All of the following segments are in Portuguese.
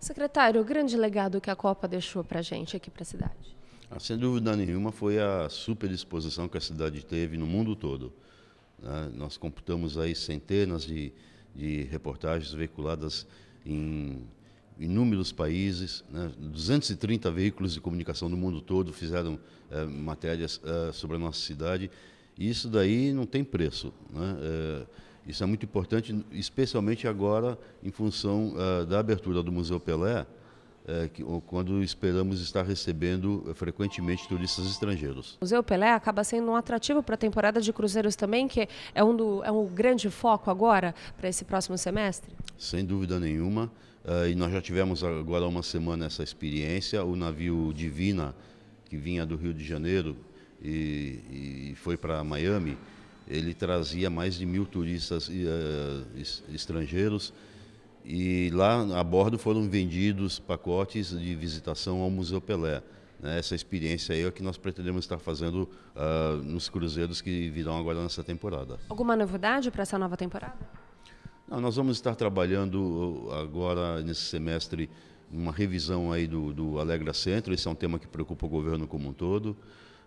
Secretário, o grande legado que a Copa deixou para a gente aqui para a cidade? Ah, sem dúvida nenhuma foi a super exposição que a cidade teve no mundo todo. Né? Nós computamos aí centenas de, de reportagens veiculadas em inúmeros países, né? 230 veículos de comunicação do mundo todo fizeram eh, matérias eh, sobre a nossa cidade, e isso daí não tem preço. Né? Eh, isso é muito importante, especialmente agora em função uh, da abertura do Museu Pelé, uh, que, quando esperamos estar recebendo uh, frequentemente turistas estrangeiros. O Museu Pelé acaba sendo um atrativo para a temporada de cruzeiros também, que é um, do, é um grande foco agora para esse próximo semestre? Sem dúvida nenhuma. e nós já tivemos agora uma semana essa experiência. O navio Divina, que vinha do Rio de Janeiro e, e foi para Miami, ele trazia mais de mil turistas uh, estrangeiros e lá a bordo foram vendidos pacotes de visitação ao Museu Pelé. Né? Essa experiência aí é o que nós pretendemos estar fazendo uh, nos cruzeiros que virão agora nessa temporada. Alguma novidade para essa nova temporada? Não, nós vamos estar trabalhando uh, agora nesse semestre uma revisão aí do, do Alegra Centro, esse é um tema que preocupa o governo como um todo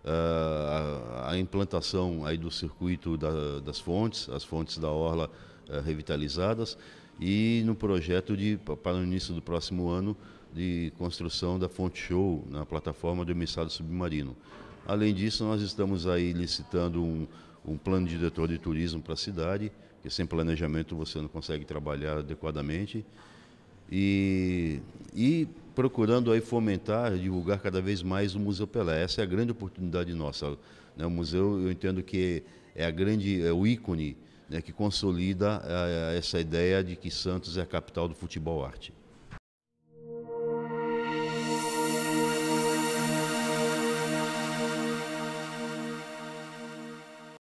a, a implantação aí do circuito da, das fontes, as fontes da orla eh, revitalizadas e no projeto de para o início do próximo ano de construção da fonte show na plataforma do emissário submarino. Além disso, nós estamos aí licitando um, um plano diretor de turismo para a cidade, porque sem planejamento você não consegue trabalhar adequadamente e, e procurando aí fomentar, divulgar cada vez mais o Museu Pelé. Essa é a grande oportunidade nossa. Né? O museu, eu entendo que é a grande, é o ícone né, que consolida a, eh, a essa ideia de que Santos é a capital do futebol arte.